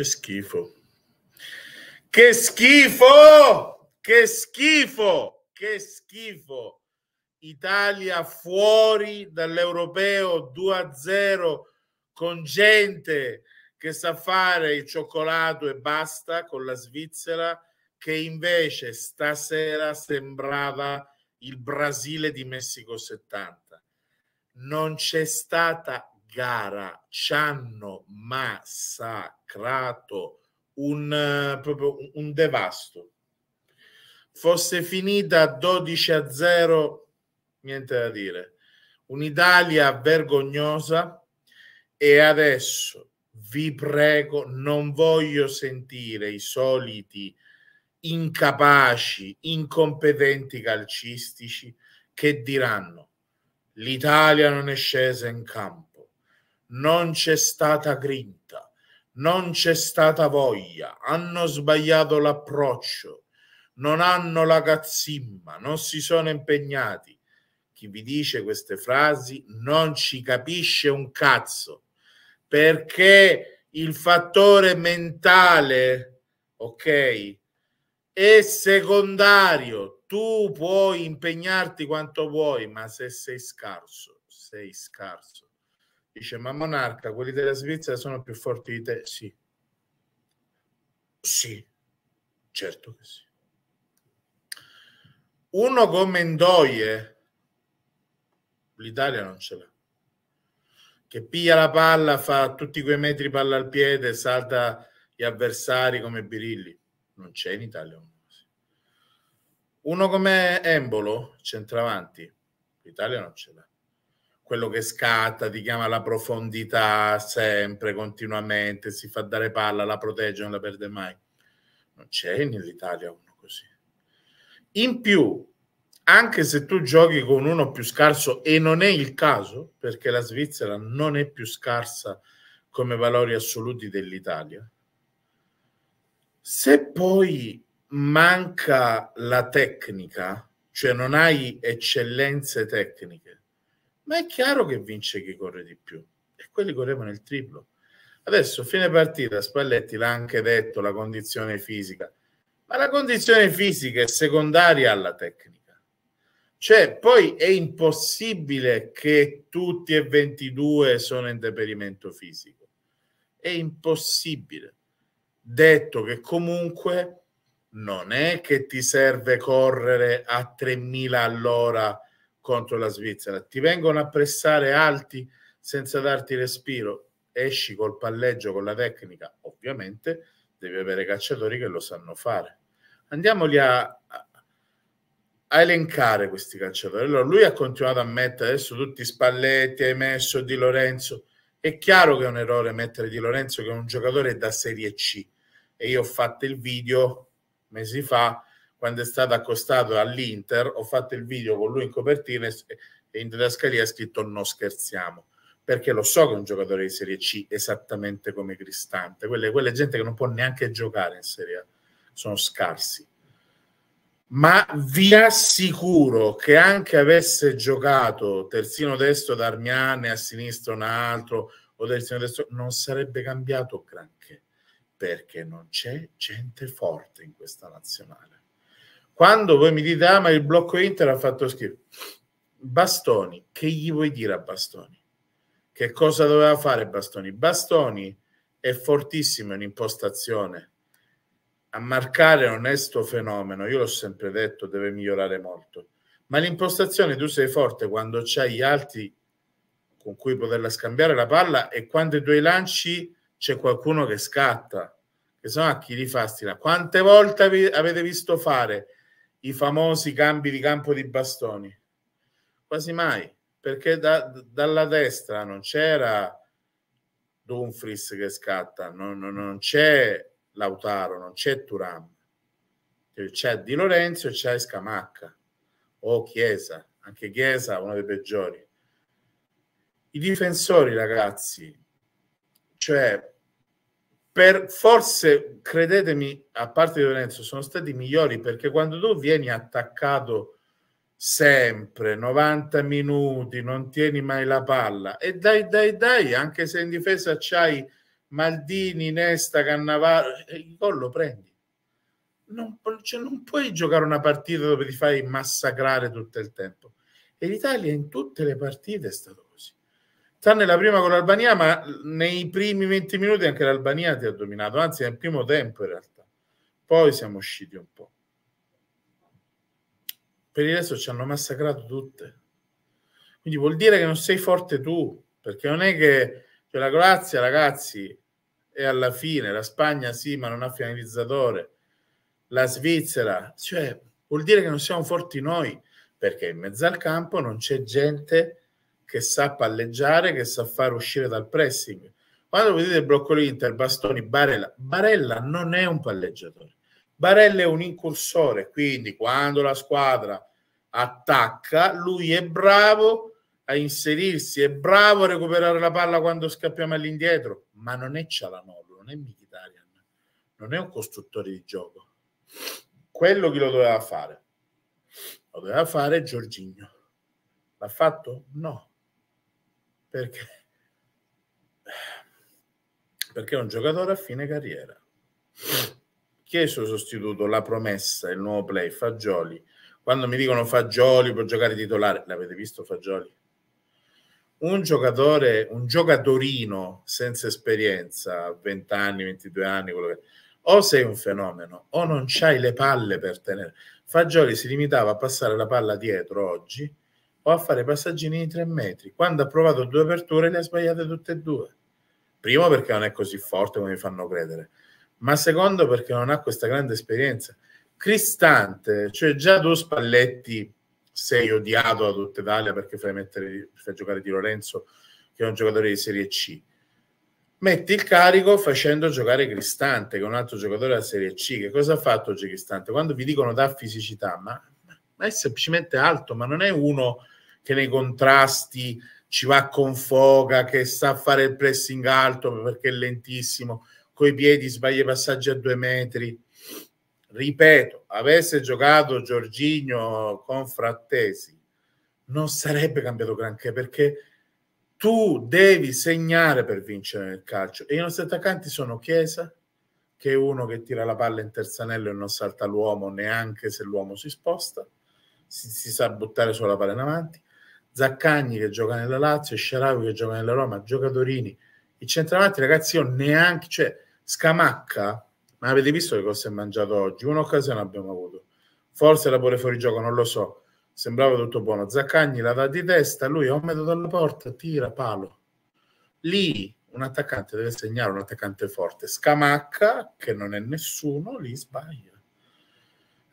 Che schifo. Che schifo! Che schifo! Che schifo! Italia fuori dall'europeo 2-0 con gente che sa fare il cioccolato e basta con la Svizzera che invece stasera sembrava il Brasile di Messico 70. Non c'è stata gara ci hanno massacrato un, eh, proprio un devasto. Fosse finita 12 a 0, niente da dire. Un'Italia vergognosa e adesso vi prego, non voglio sentire i soliti incapaci, incompetenti calcistici che diranno l'Italia non è scesa in campo non c'è stata grinta, non c'è stata voglia, hanno sbagliato l'approccio, non hanno la gazzimma, non si sono impegnati. Chi vi dice queste frasi non ci capisce un cazzo, perché il fattore mentale, ok, è secondario. Tu puoi impegnarti quanto vuoi, ma se sei scarso, sei scarso Dice, ma Monarca, quelli della Svizzera sono più forti di te? Sì. Sì, certo che sì. Uno come Ndoye, l'Italia non ce l'ha, che piglia la palla, fa tutti quei metri palla al piede, salta gli avversari come Birilli. Non c'è in Italia. Uno come Embolo, centravanti, l'Italia non ce l'ha quello che scatta, ti chiama la profondità sempre, continuamente, si fa dare palla, la protegge, non la perde mai. Non c'è nell'Italia uno così. In più, anche se tu giochi con uno più scarso, e non è il caso, perché la Svizzera non è più scarsa come valori assoluti dell'Italia, se poi manca la tecnica, cioè non hai eccellenze tecniche, ma è chiaro che vince chi corre di più e quelli correvano il triplo. Adesso, fine partita, Spalletti l'ha anche detto, la condizione fisica, ma la condizione fisica è secondaria alla tecnica. Cioè, poi è impossibile che tutti e 22 sono in deperimento fisico. È impossibile. Detto che comunque non è che ti serve correre a 3.000 all'ora contro la Svizzera. Ti vengono a pressare alti senza darti respiro, esci col palleggio, con la tecnica, ovviamente devi avere calciatori che lo sanno fare. Andiamoli a, a elencare questi calciatori. Allora, lui ha continuato a mettere adesso tutti Spalletti, hai messo Di Lorenzo. È chiaro che è un errore mettere Di Lorenzo, che è un giocatore da Serie C. E io ho fatto il video mesi fa quando è stato accostato all'Inter, ho fatto il video con lui in copertina e in didascalia ha scritto non scherziamo, perché lo so che è un giocatore di Serie C esattamente come Cristante, quelle, quelle gente che non può neanche giocare in Serie A, sono scarsi. Ma vi assicuro che anche avesse giocato terzino destro da Armiani a sinistra un altro o terzino destro, non sarebbe cambiato granché, perché non c'è gente forte in questa nazionale quando voi mi dite, ah, ma il blocco Inter ha fatto schifo. Bastoni, che gli vuoi dire a Bastoni? Che cosa doveva fare Bastoni? Bastoni è fortissimo in impostazione. A marcare non è fenomeno, io l'ho sempre detto, deve migliorare molto. Ma l'impostazione tu sei forte quando c'hai gli alti con cui poterla scambiare la palla e quando i tuoi lanci c'è qualcuno che scatta, che se no a chi li fa stina. Quante volte avete visto fare i famosi cambi di campo di bastoni. Quasi mai, perché da, dalla destra non c'era Dumfries che scatta, non, non, non c'è Lautaro, non c'è Turam, cioè, c'è Di Lorenzo e c'è Scamacca o Chiesa, anche Chiesa uno dei peggiori. I difensori, ragazzi, cioè per forse, credetemi, a parte di Lorenzo, sono stati migliori perché quando tu vieni attaccato sempre 90 minuti, non tieni mai la palla e dai, dai, dai, anche se in difesa c'hai Maldini, Nesta, Cannavaro, eh, il gol lo prendi. Non, cioè, non puoi giocare una partita dove ti fai massacrare tutto il tempo. E l'Italia in tutte le partite è stato tranne la prima con l'Albania, ma nei primi 20 minuti anche l'Albania ti ha dominato, anzi nel primo tempo in realtà. Poi siamo usciti un po'. Per il resto ci hanno massacrato tutte. Quindi vuol dire che non sei forte tu, perché non è che cioè, la Croazia, ragazzi, è alla fine, la Spagna sì, ma non ha finalizzatore, la Svizzera, cioè vuol dire che non siamo forti noi, perché in mezzo al campo non c'è gente che sa palleggiare, che sa far uscire dal pressing. Quando vedete il blocco l'Inter, Bastoni, Barella, Barella non è un palleggiatore. Barella è un incursore, quindi quando la squadra attacca, lui è bravo a inserirsi, è bravo a recuperare la palla quando scappiamo all'indietro, ma non è Cialanoglu, non è Mkhitaryan, non è un costruttore di gioco. Quello chi lo doveva fare, lo doveva fare Giorgigno. L'ha fatto? No perché, perché è un giocatore a fine carriera. Chi è il suo sostituto la promessa, il nuovo play, Fagioli. Quando mi dicono Fagioli può giocare titolare, l'avete visto Fagioli? Un giocatore, un giocatorino senza esperienza, 20 anni, 22 anni, quello che o sei un fenomeno o non c'hai le palle per tenere. Fagioli si limitava a passare la palla dietro oggi o a fare passaggini di tre metri. Quando ha provato due aperture le ha sbagliate tutte e due. Primo perché non è così forte come mi fanno credere, ma secondo perché non ha questa grande esperienza. Cristante, cioè già tu Spalletti sei odiato da tutta Italia perché fai, mettere, fai giocare Di Lorenzo che è un giocatore di Serie C. Metti il carico facendo giocare Cristante, che è un altro giocatore della Serie C. Che cosa ha fatto oggi Cristante? Quando vi dicono da fisicità, ma ma è semplicemente alto, ma non è uno che nei contrasti ci va con foga, che sa fare il pressing alto perché è lentissimo, coi piedi sbaglia i passaggi a due metri. Ripeto, avesse giocato Giorginio con Frattesi, non sarebbe cambiato granché perché tu devi segnare per vincere nel calcio e i nostri attaccanti sono Chiesa che è uno che tira la palla in terzanello e non salta l'uomo neanche se l'uomo si sposta si, si sa buttare sulla palla in avanti. Zaccagni che gioca nella Lazio, Sciaravi che gioca nella Roma, Giocadorini, il centravanti, ragazzi, io neanche, cioè, Scamacca, ma avete visto che cosa si è mangiato oggi? Un'occasione abbiamo avuto, forse la pure fuori gioco, non lo so, sembrava tutto buono. Zaccagni la dà di testa, lui è un metodo dalla porta, tira, palo. Lì un attaccante deve segnare un attaccante forte. Scamacca, che non è nessuno, lì sbaglia.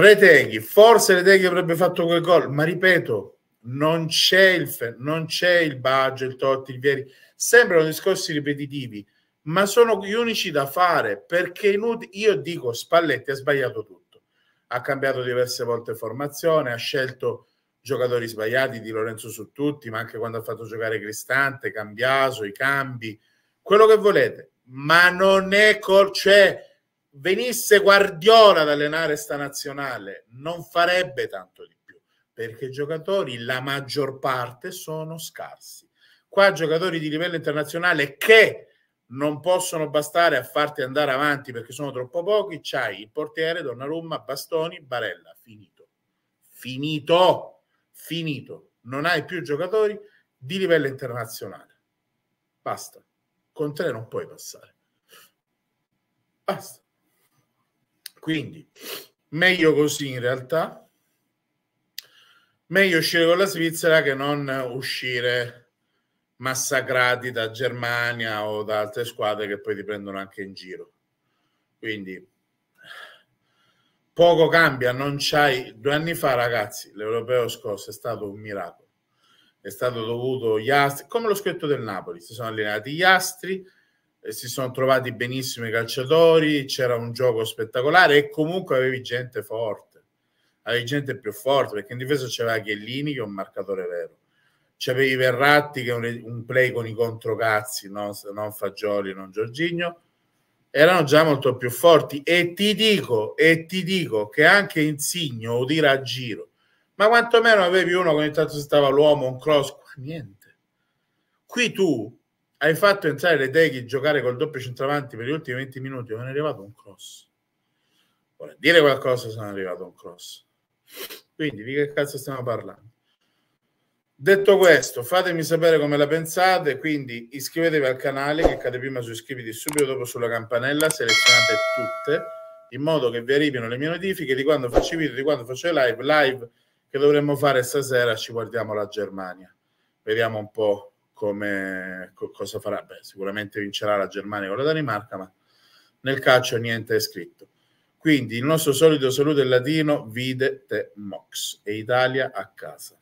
Retenghi, forse Retenghi avrebbe fatto quel gol, ma ripeto, non c'è il, non c'è il Baggio, il Totti, il Vieri, sembrano discorsi ripetitivi, ma sono gli unici da fare perché inut- io dico Spalletti ha sbagliato tutto, ha cambiato diverse volte formazione, ha scelto giocatori sbagliati di Lorenzo su tutti, ma anche quando ha fatto giocare Cristante, Cambiaso, i cambi, quello che volete, ma non è col... Cioè, venisse Guardiola ad allenare sta nazionale non farebbe tanto di più perché i giocatori la maggior parte sono scarsi qua giocatori di livello internazionale che non possono bastare a farti andare avanti perché sono troppo pochi c'hai il portiere, Donnarumma, Bastoni, Barella finito, finito finito non hai più giocatori di livello internazionale basta con te non puoi passare basta quindi meglio così in realtà. Meglio uscire con la Svizzera che non uscire massacrati da Germania o da altre squadre che poi ti prendono anche in giro. Quindi poco cambia, non c'hai due anni fa, ragazzi, l'europeo scorso è stato un miracolo. È stato dovuto gli astri, come lo scritto del Napoli, si sono allenati gli astri, si sono trovati benissimo i calciatori, c'era un gioco spettacolare e comunque avevi gente forte, avevi gente più forte perché in difesa c'era Chiellini che è un marcatore vero, c'avevi Verratti che è un, un play con i controcazzi, no? non Fagioli, non Giorgigno, erano già molto più forti e ti dico, e ti dico che anche Insigno o dire a giro, ma quantomeno avevi uno che ogni tanto stava l'uomo, un cross, niente. Qui tu hai fatto entrare le Teghi giocare col doppio centravanti per gli ultimi 20 minuti non è arrivato un cross vuole dire qualcosa se non è arrivato un cross quindi di che cazzo stiamo parlando detto questo fatemi sapere come la pensate quindi iscrivetevi al canale cliccate prima su iscriviti subito dopo sulla campanella selezionate tutte in modo che vi arrivino le mie notifiche di quando faccio i video di quando faccio le live live che dovremmo fare stasera ci guardiamo la Germania vediamo un po' come co- cosa farà? Beh, sicuramente vincerà la Germania con la Danimarca, ma nel calcio niente è scritto. Quindi il nostro solito saluto in latino, vide te mox e Italia a casa.